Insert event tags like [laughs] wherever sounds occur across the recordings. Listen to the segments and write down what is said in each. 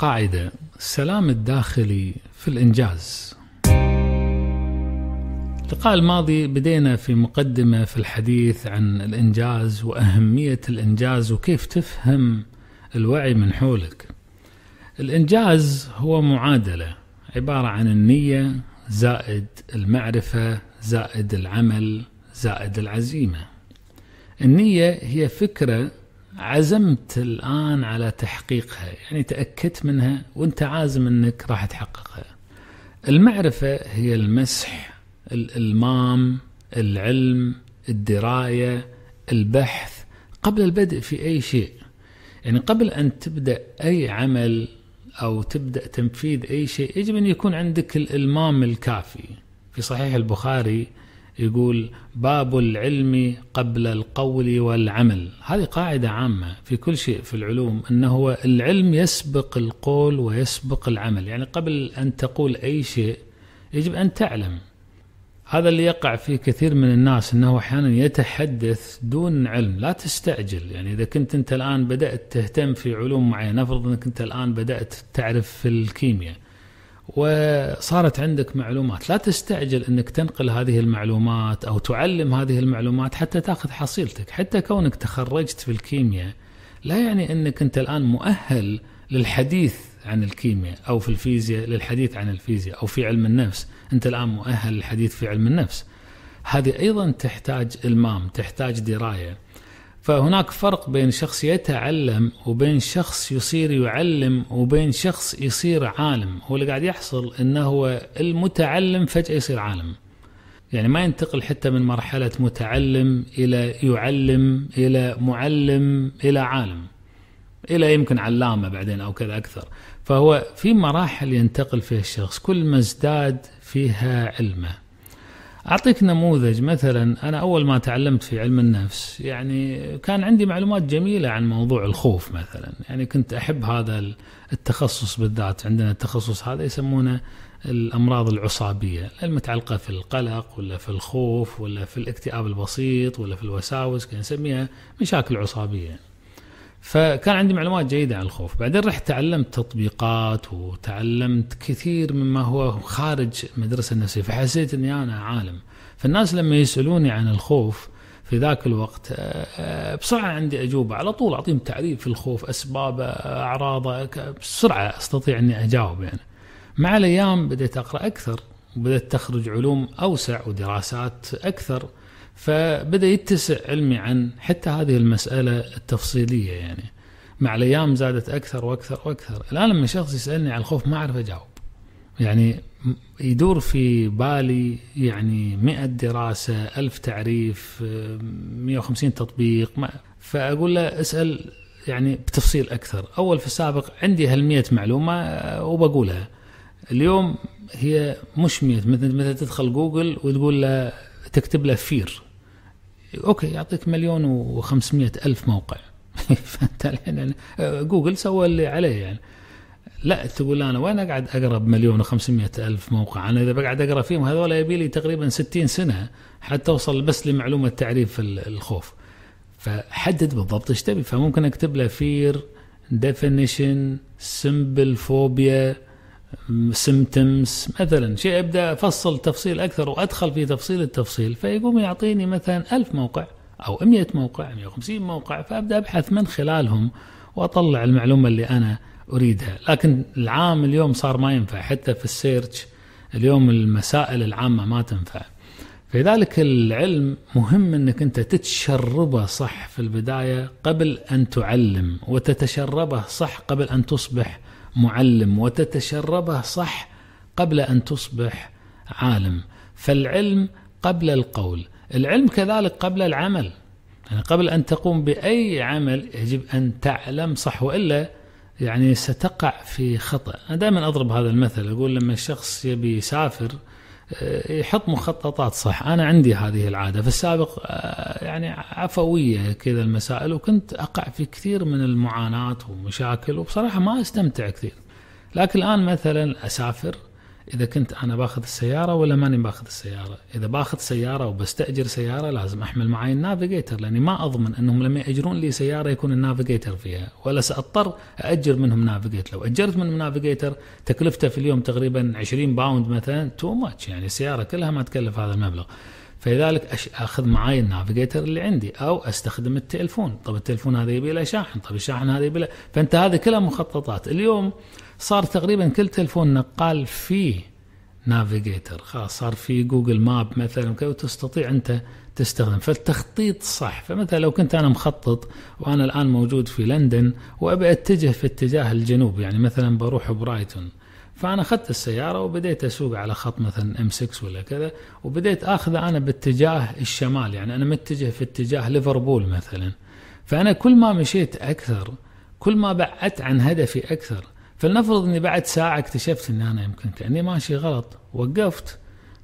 قاعدة السلام الداخلي في الإنجاز اللقاء الماضي بدينا في مقدمة في الحديث عن الإنجاز وأهمية الإنجاز وكيف تفهم الوعي من حولك الإنجاز هو معادلة عبارة عن النية زائد المعرفة زائد العمل زائد العزيمة النية هي فكرة عزمت الآن على تحقيقها يعني تأكدت منها وانت عازم انك راح تحققها المعرفة هي المسح الإلمام العلم الدراية البحث قبل البدء في أي شيء يعني قبل أن تبدأ أي عمل أو تبدأ تنفيذ أي شيء يجب أن يكون عندك الإلمام الكافي في صحيح البخاري يقول باب العلم قبل القول والعمل هذه قاعدة عامة في كل شيء في العلوم أنه العلم يسبق القول ويسبق العمل يعني قبل أن تقول أي شيء يجب أن تعلم هذا اللي يقع في كثير من الناس انه احيانا يتحدث دون علم، لا تستعجل، يعني اذا كنت انت الان بدات تهتم في علوم معينه، نفرض انك انت الان بدات تعرف في الكيمياء، وصارت عندك معلومات لا تستعجل انك تنقل هذه المعلومات او تعلم هذه المعلومات حتى تاخذ حصيلتك حتى كونك تخرجت في الكيمياء لا يعني انك انت الان مؤهل للحديث عن الكيمياء او في الفيزياء للحديث عن الفيزياء او في علم النفس انت الان مؤهل للحديث في علم النفس هذه ايضا تحتاج المام تحتاج درايه فهناك فرق بين شخص يتعلم وبين شخص يصير يعلم وبين شخص يصير عالم هو اللي قاعد يحصل انه هو المتعلم فجأة يصير عالم يعني ما ينتقل حتى من مرحلة متعلم إلى يعلم إلى معلم إلى عالم إلى يمكن علامة بعدين أو كذا أكثر فهو في مراحل ينتقل فيها الشخص كل ما ازداد فيها علمه أعطيك نموذج مثلا أنا أول ما تعلمت في علم النفس يعني كان عندي معلومات جميلة عن موضوع الخوف مثلا يعني كنت أحب هذا التخصص بالذات عندنا التخصص هذا يسمونه الأمراض العصابية المتعلقة في القلق ولا في الخوف ولا في الاكتئاب البسيط ولا في الوساوس نسميها مشاكل عصابية فكان عندي معلومات جيدة عن الخوف بعدين رحت تعلمت تطبيقات وتعلمت كثير مما هو خارج مدرسة النفسية فحسيت أني أنا عالم فالناس لما يسألوني عن الخوف في ذاك الوقت آه، آه، بسرعة عندي أجوبة على طول أعطيهم تعريف في الخوف أسبابه آه، أعراضه بسرعة أستطيع أني أجاوب يعني مع الأيام بديت أقرأ أكثر وبدأت تخرج علوم أوسع ودراسات أكثر فبدا يتسع علمي عن حتى هذه المساله التفصيليه يعني مع الايام زادت اكثر واكثر واكثر الان لما شخص يسالني عن الخوف ما اعرف اجاوب يعني يدور في بالي يعني 100 دراسة ألف تعريف 150 تطبيق ما فأقول له اسأل يعني بتفصيل أكثر أول في السابق عندي هالمية معلومة وبقولها اليوم هي مش مية مثل مثل تدخل جوجل وتقول له تكتب له فير اوكي يعطيك مليون و500 الف موقع [laughs] فانت الحين يعني، جوجل سوى اللي عليه يعني لا تقول انا وين اقعد اقرا بمليون و500 الف موقع انا اذا بقعد اقرا فيهم هذول يبي لي تقريبا 60 سنه حتى اوصل بس لمعلومه تعريف الخوف فحدد بالضبط ايش تبي فممكن اكتب له فير ديفينيشن سمبل فوبيا سمتمس مثلا شيء ابدا افصل تفصيل اكثر وادخل في تفصيل التفصيل فيقوم يعطيني مثلا ألف موقع او 100 موقع 150 موقع فابدا ابحث من خلالهم واطلع المعلومه اللي انا اريدها لكن العام اليوم صار ما ينفع حتى في السيرش اليوم المسائل العامه ما تنفع فلذلك العلم مهم انك انت تتشربه صح في البدايه قبل ان تعلم وتتشربه صح قبل ان تصبح معلم وتتشربه صح قبل ان تصبح عالم فالعلم قبل القول العلم كذلك قبل العمل يعني قبل ان تقوم باي عمل يجب ان تعلم صح والا يعني ستقع في خطا انا دائما اضرب هذا المثل اقول لما الشخص يبي يسافر آه، يحط مخططات صح انا عندي هذه العاده في السابق آه، يعني عفويه كذا المسائل وكنت اقع في كثير من المعاناه ومشاكل وبصراحه ما استمتع كثير لكن الان مثلا اسافر اذا كنت انا باخذ السياره ولا ماني باخذ السياره اذا باخذ سياره وبستاجر سياره لازم احمل معي النافيجيتر لاني ما اضمن انهم لما ياجرون لي سياره يكون النافيجيتر فيها ولا ساضطر اجر منهم نافيجيتر لو اجرت منهم نافيجيتر تكلفته في اليوم تقريبا 20 باوند مثلا تو ماتش يعني السياره كلها ما تكلف هذا المبلغ فلذلك اخذ معاي النافيجيتر اللي عندي او استخدم التلفون طب التلفون هذا يبي له شاحن طب الشاحن هذا يبي له فانت هذه كلها مخططات اليوم صار تقريبا كل تلفون نقال فيه نافيجيتر خلاص صار في جوجل ماب مثلا وتستطيع انت تستخدم فالتخطيط صح فمثلا لو كنت انا مخطط وانا الان موجود في لندن وابي اتجه في اتجاه الجنوب يعني مثلا بروح برايتون فانا اخذت السياره وبديت اسوق على خط مثلا ام 6 ولا كذا وبديت اخذه انا باتجاه الشمال يعني انا متجه في اتجاه ليفربول مثلا فانا كل ما مشيت اكثر كل ما بعدت عن هدفي اكثر فلنفرض اني بعد ساعه اكتشفت اني انا يمكن كاني ماشي غلط وقفت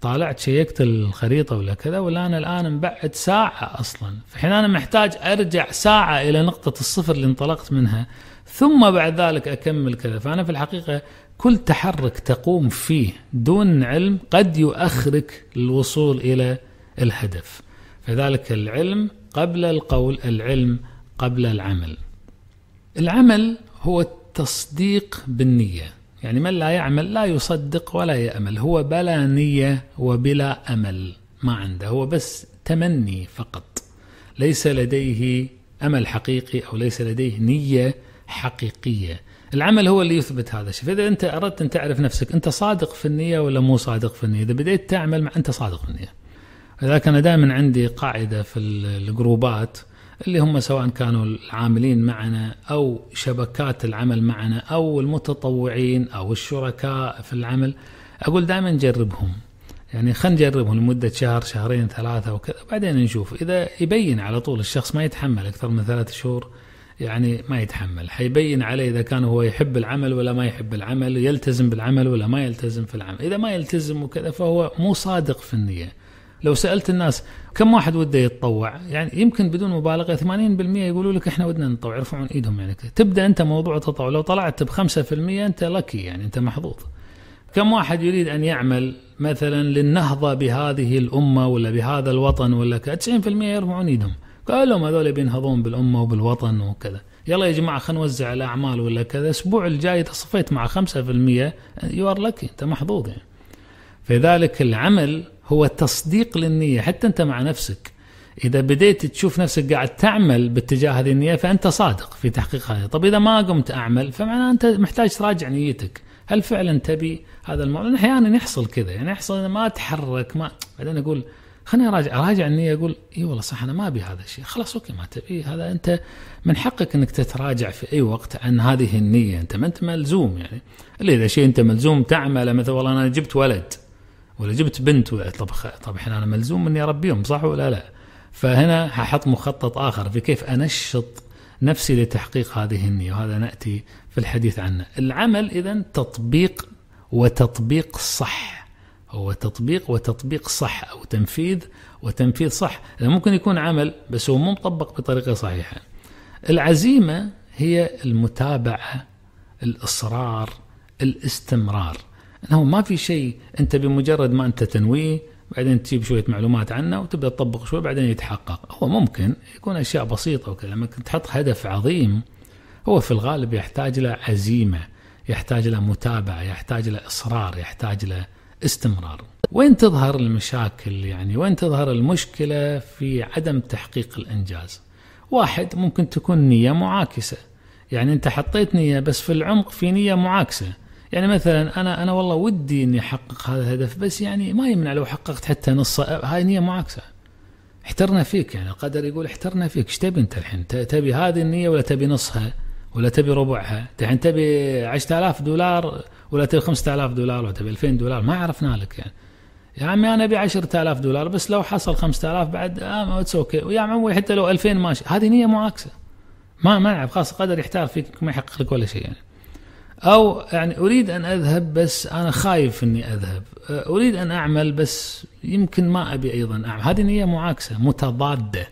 طالعت شيكت الخريطه ولا كذا ولا انا الان مبعد ساعه اصلا فحين انا محتاج ارجع ساعه الى نقطه الصفر اللي انطلقت منها ثم بعد ذلك اكمل كذا فانا في الحقيقه كل تحرك تقوم فيه دون علم قد يؤخرك للوصول الى الهدف فذلك العلم قبل القول العلم قبل العمل العمل هو التصديق بالنية يعني من لا يعمل لا يصدق ولا يأمل هو بلا نية وبلا أمل ما عنده هو بس تمني فقط ليس لديه أمل حقيقي أو ليس لديه نية حقيقية العمل هو اللي يثبت هذا الشيء فإذا أنت أردت أن تعرف نفسك أنت صادق في النية ولا مو صادق في النية إذا بديت تعمل مع أنت صادق في النية لذلك أنا دائما عندي قاعدة في الجروبات اللي هم سواء كانوا العاملين معنا او شبكات العمل معنا او المتطوعين او الشركاء في العمل اقول دائما جربهم يعني خلينا نجربهم لمدة شهر شهرين ثلاثة وكذا بعدين نشوف إذا يبين على طول الشخص ما يتحمل أكثر من ثلاثة شهور يعني ما يتحمل حيبين عليه إذا كان هو يحب العمل ولا ما يحب العمل يلتزم بالعمل ولا ما يلتزم في العمل إذا ما يلتزم وكذا فهو مو صادق في النية لو سالت الناس كم واحد وده يتطوع يعني يمكن بدون مبالغه 80% يقولوا لك احنا ودنا نتطوع يرفعون ايدهم يعني كده. تبدا انت موضوع التطوع لو طلعت ب 5% انت لكي يعني انت محظوظ كم واحد يريد ان يعمل مثلا للنهضه بهذه الامه ولا بهذا الوطن ولا كذا 90% يرفعون ايدهم كلهم لهم هذول بينهضون بالامه وبالوطن وكذا يلا يا جماعه خلينا نوزع الاعمال ولا كذا الاسبوع الجاي تصفيت مع 5% يو ار لكي انت محظوظ يعني فلذلك العمل هو تصديق للنية حتى أنت مع نفسك إذا بديت تشوف نفسك قاعد تعمل باتجاه هذه النية فأنت صادق في تحقيق هذا طب إذا ما قمت أعمل فمعناه أنت محتاج تراجع نيتك هل فعلا تبي هذا الموضوع أحيانا يحصل كذا يعني يحصل ما أتحرك ما بعدين أقول خليني اراجع اراجع النيه اقول اي والله صح انا ما ابي هذا الشيء خلاص اوكي ما تبي هذا انت من حقك انك تتراجع في اي وقت عن هذه النيه انت ما انت ملزوم يعني الا اذا شيء انت ملزوم تعمله مثلا والله انا جبت ولد ولا جبت بنت طبخ طب الحين انا ملزوم اني اربيهم صح ولا لا؟ فهنا ححط مخطط اخر في كيف انشط نفسي لتحقيق هذه النيه وهذا ناتي في الحديث عنه. العمل اذا تطبيق وتطبيق صح هو تطبيق وتطبيق صح او تنفيذ وتنفيذ صح، ممكن يكون عمل بس هو مو مطبق بطريقه صحيحه. العزيمه هي المتابعه الاصرار الاستمرار انه ما في شيء انت بمجرد ما انت تنويه بعدين تجيب شويه معلومات عنه وتبدا تطبق شوي بعدين يتحقق هو ممكن يكون اشياء بسيطه وكذا لما تحط هدف عظيم هو في الغالب يحتاج له عزيمه يحتاج له متابعه يحتاج له اصرار يحتاج له استمرار وين تظهر المشاكل يعني وين تظهر المشكله في عدم تحقيق الانجاز واحد ممكن تكون نيه معاكسه يعني انت حطيت نيه بس في العمق في نيه معاكسه يعني مثلا انا انا والله ودي اني احقق هذا الهدف بس يعني ما يمنع لو حققت حتى نص هاي نيه معاكسه احترنا فيك يعني القدر يقول احترنا فيك ايش تبي انت الحين تبي هذه النيه ولا تبي نصها ولا تبي ربعها الحين تبي 10000 دولار ولا تبي 5000 دولار ولا تبي 2000 دولار ما عرفنا لك يعني يا عمي انا ابي 10000 دولار بس لو حصل 5000 بعد اتس آه، اوكي ويا عمي حتى لو 2000 ماشي هذه نيه معاكسه ما ما نعرف خلاص القدر يحتار فيك ما يحقق لك ولا شيء يعني او يعني اريد ان اذهب بس انا خايف اني اذهب أه، اريد ان اعمل بس يمكن ما ابي ايضا اعمل هذه نيه معاكسه متضاده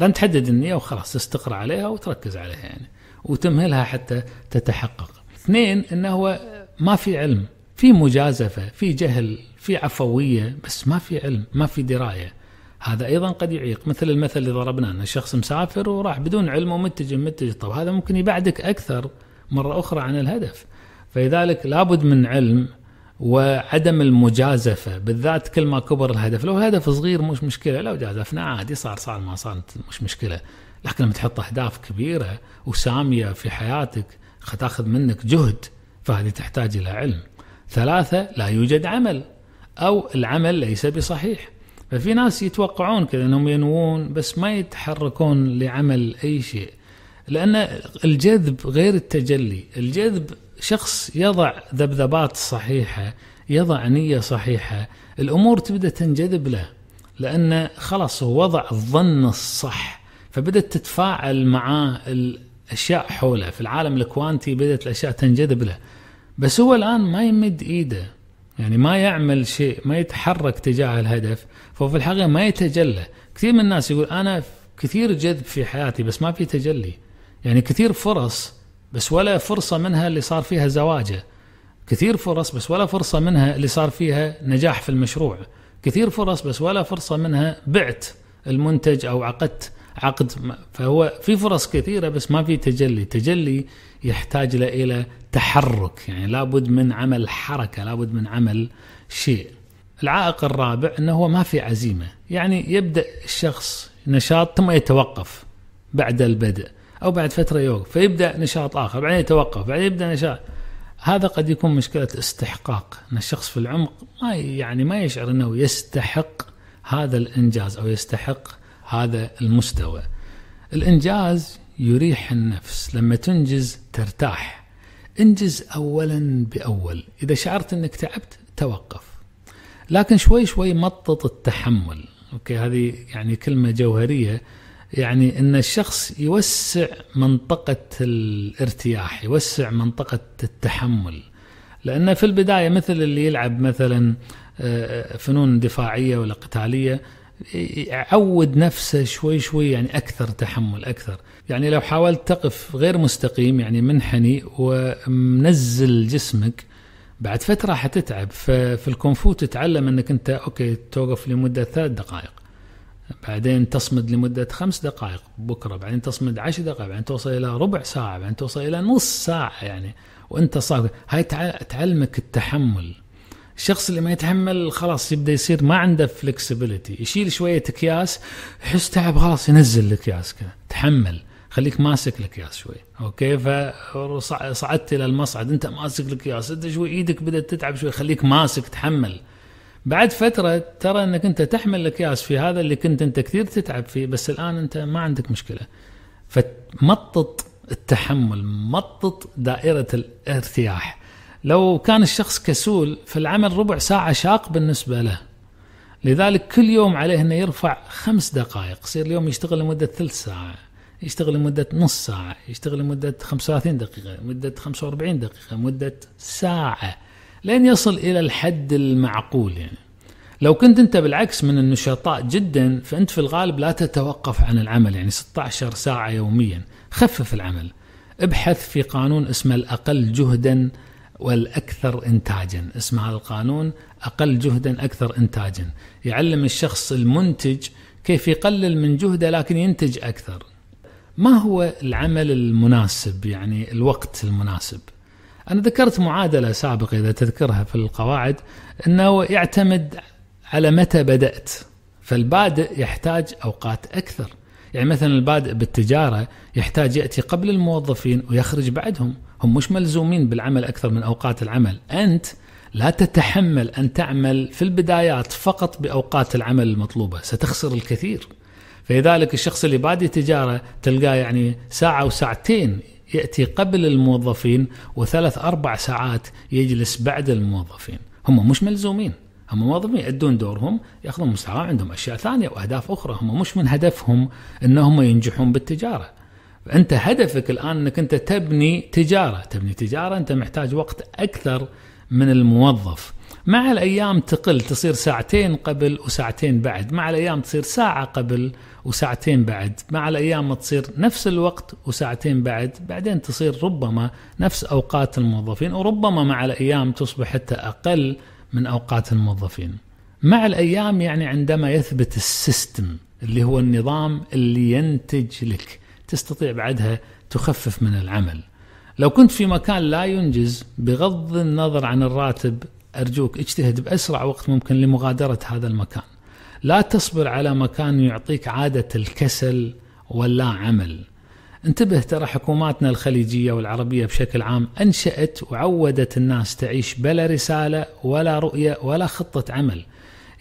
لن تحدد النيه وخلاص تستقر عليها وتركز عليها يعني وتمهلها حتى تتحقق اثنين انه هو ما في علم في مجازفه في جهل في عفويه بس ما في علم ما في درايه هذا ايضا قد يعيق مثل المثل اللي ضربناه ان الشخص مسافر وراح بدون علم ومتجه متجه طب هذا ممكن يبعدك اكثر مرة أخرى عن الهدف فلذلك لابد من علم وعدم المجازفة بالذات كل ما كبر الهدف لو هدف صغير مش مشكلة لو جازفنا عادي صار صار ما صار مش مشكلة لكن لما تحط أهداف كبيرة وسامية في حياتك تاخذ منك جهد فهذه تحتاج إلى علم ثلاثة لا يوجد عمل أو العمل ليس بصحيح ففي ناس يتوقعون كذا انهم ينوون بس ما يتحركون لعمل اي شيء لأن الجذب غير التجلي الجذب شخص يضع ذبذبات صحيحة يضع نية صحيحة الأمور تبدأ تنجذب له لأنه خلاص هو وضع الظن الصح فبدأت تتفاعل مع الأشياء حوله في العالم الكوانتي بدأت الأشياء تنجذب له بس هو الآن ما يمد إيده يعني ما يعمل شيء ما يتحرك تجاه الهدف فهو في الحقيقة ما يتجلى كثير من الناس يقول أنا كثير جذب في حياتي بس ما في تجلي يعني كثير فرص بس ولا فرصة منها اللي صار فيها زواجه كثير فرص بس ولا فرصة منها اللي صار فيها نجاح في المشروع كثير فرص بس ولا فرصة منها بعت المنتج أو عقدت عقد فهو في فرص كثيرة بس ما في تجلي تجلي يحتاج إلى تحرك يعني لابد من عمل حركة لابد من عمل شيء العائق الرابع أنه هو ما في عزيمة يعني يبدأ الشخص نشاط ثم يتوقف بعد البدء او بعد فتره يوقف فيبدا نشاط اخر بعدين يتوقف بعدين يبدا نشاط هذا قد يكون مشكله استحقاق ان الشخص في العمق ما يعني ما يشعر انه يستحق هذا الانجاز او يستحق هذا المستوى الانجاز يريح النفس لما تنجز ترتاح انجز اولا باول اذا شعرت انك تعبت توقف لكن شوي شوي مطط التحمل اوكي هذه يعني كلمه جوهريه يعني ان الشخص يوسع منطقه الارتياح يوسع منطقه التحمل لان في البدايه مثل اللي يلعب مثلا آه، آه، فنون دفاعيه ولا قتاليه يعود نفسه شوي شوي يعني اكثر تحمل اكثر يعني لو حاولت تقف غير مستقيم يعني منحني ومنزل جسمك بعد فتره حتتعب ففي الكونفو تتعلم انك انت اوكي توقف لمده ثلاث دقائق بعدين تصمد لمدة خمس دقائق بكرة بعدين تصمد عشر دقائق بعدين توصل إلى ربع ساعة بعدين توصل إلى نص ساعة يعني وأنت صاغر هاي تعلمك التحمل الشخص اللي ما يتحمل خلاص يبدا يصير ما عنده فلكسبيتي يشيل شويه اكياس يحس تعب خلاص ينزل الاكياس كذا تحمل خليك ماسك الاكياس شوي اوكي فصعدت الى المصعد انت ماسك الاكياس انت شوي ايدك بدات تتعب شوي خليك ماسك تحمل بعد فتره ترى انك انت تحمل الاكياس في هذا اللي كنت انت كثير تتعب فيه بس الان انت ما عندك مشكله فمطط التحمل مطط دائره الارتياح لو كان الشخص كسول فالعمل ربع ساعه شاق بالنسبه له لذلك كل يوم عليه انه يرفع خمس دقائق يصير اليوم يشتغل لمده ثلث ساعه يشتغل لمدة نص ساعة يشتغل لمدة 35 دقيقة مدة 45 دقيقة مدة ساعة لن يصل الى الحد المعقول يعني لو كنت انت بالعكس من النشطاء جدا فانت في الغالب لا تتوقف عن العمل يعني 16 ساعه يوميا خفف العمل ابحث في قانون اسمه الاقل جهدا والاكثر انتاجا اسم هذا القانون اقل جهدا اكثر انتاجا يعلم الشخص المنتج كيف يقلل من جهده لكن ينتج اكثر ما هو العمل المناسب يعني الوقت المناسب أنا ذكرت معادلة سابقة إذا تذكرها في القواعد أنه يعتمد على متى بدأت فالبادئ يحتاج أوقات أكثر يعني مثلا البادئ بالتجارة يحتاج يأتي قبل الموظفين ويخرج بعدهم هم مش ملزومين بالعمل أكثر من أوقات العمل أنت لا تتحمل أن تعمل في البدايات فقط بأوقات العمل المطلوبة ستخسر الكثير فلذلك الشخص اللي بادي تجارة تلقاه يعني ساعة وساعتين يأتي قبل الموظفين وثلاث أربع ساعات يجلس بعد الموظفين هم مش ملزومين هم موظفين يؤدون دورهم ياخذون مستوى عندهم أشياء ثانية وأهداف أخرى هم مش من هدفهم أنهم ينجحون بالتجارة أنت هدفك الآن أنك أنت تبني تجارة تبني تجارة أنت محتاج وقت أكثر من الموظف مع الأيام تقل تصير ساعتين قبل وساعتين بعد مع الأيام تصير ساعة قبل وساعتين بعد مع الأيام تصير نفس الوقت وساعتين بعد بعدين تصير ربما نفس أوقات الموظفين وربما مع الأيام تصبح حتى أقل من أوقات الموظفين مع الأيام يعني عندما يثبت السيستم اللي هو النظام اللي ينتج لك تستطيع بعدها تخفف من العمل لو كنت في مكان لا ينجز بغض النظر عن الراتب أرجوك اجتهد بأسرع وقت ممكن لمغادرة هذا المكان لا تصبر على مكان يعطيك عادة الكسل واللا عمل انتبه ترى حكوماتنا الخليجية والعربية بشكل عام أنشأت وعودت الناس تعيش بلا رسالة ولا رؤية ولا خطة عمل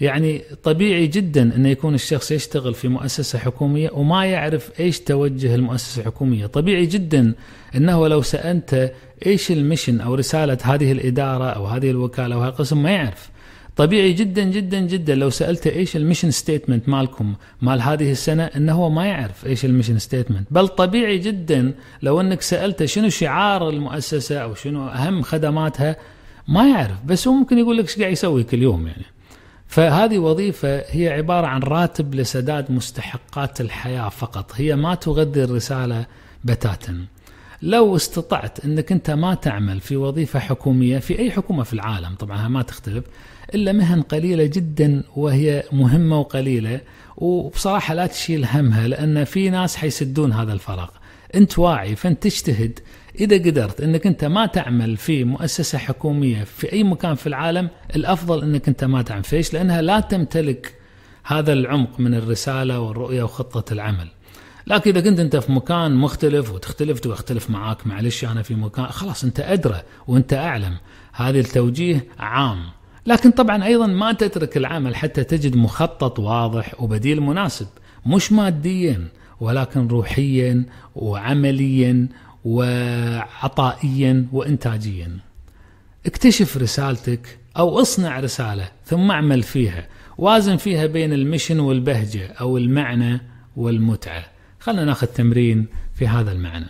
يعني طبيعي جدا أن يكون الشخص يشتغل في مؤسسة حكومية وما يعرف إيش توجه المؤسسة الحكومية طبيعي جدا أنه لو سألته ايش المشن او رساله هذه الاداره او هذه الوكاله او هالقسم ما يعرف طبيعي جدا جدا جدا لو سالته ايش المشن ستيتمنت مالكم مال هذه السنه انه هو ما يعرف ايش المشن ستيتمنت بل طبيعي جدا لو انك سالته شنو شعار المؤسسه او شنو اهم خدماتها ما يعرف بس هو ممكن يقول لك ايش قاعد يسوي كل يوم يعني فهذه وظيفه هي عباره عن راتب لسداد مستحقات الحياه فقط هي ما تغذي الرساله بتاتا لو استطعت انك انت ما تعمل في وظيفه حكوميه في اي حكومه في العالم طبعا ما تختلف الا مهن قليله جدا وهي مهمه وقليله وبصراحه لا تشيل همها لان في ناس حيسدون هذا الفراغ انت واعي فانت تجتهد اذا قدرت انك انت ما تعمل في مؤسسه حكوميه في اي مكان في العالم الافضل انك انت ما تعمل فيش لانها لا تمتلك هذا العمق من الرساله والرؤيه وخطه العمل لكن اذا كنت انت في مكان مختلف وتختلف واختلف معاك معلش انا في مكان خلاص انت ادرى وانت اعلم هذا التوجيه عام لكن طبعا ايضا ما تترك العمل حتى تجد مخطط واضح وبديل مناسب مش ماديا ولكن روحيا وعمليا وعطائيا وانتاجيا اكتشف رسالتك او اصنع رساله ثم اعمل فيها وازن فيها بين المشن والبهجه او المعنى والمتعه خلنا ناخذ تمرين في هذا المعنى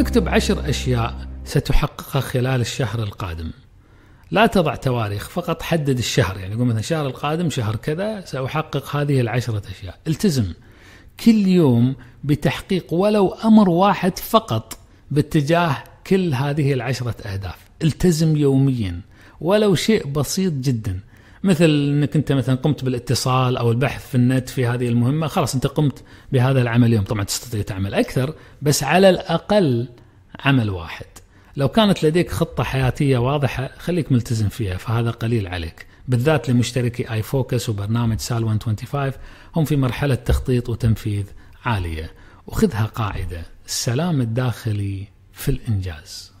اكتب عشر أشياء ستحققها خلال الشهر القادم لا تضع تواريخ فقط حدد الشهر يعني قول مثلا الشهر القادم شهر كذا سأحقق هذه العشرة أشياء التزم كل يوم بتحقيق ولو أمر واحد فقط باتجاه كل هذه العشرة أهداف التزم يوميا ولو شيء بسيط جدا مثل انك انت مثلا قمت بالاتصال او البحث في النت في هذه المهمه خلاص انت قمت بهذا العمل اليوم طبعا تستطيع تعمل اكثر بس على الاقل عمل واحد لو كانت لديك خطه حياتيه واضحه خليك ملتزم فيها فهذا قليل عليك بالذات لمشتركي اي فوكس وبرنامج سال 125 هم في مرحله تخطيط وتنفيذ عاليه وخذها قاعده السلام الداخلي في الانجاز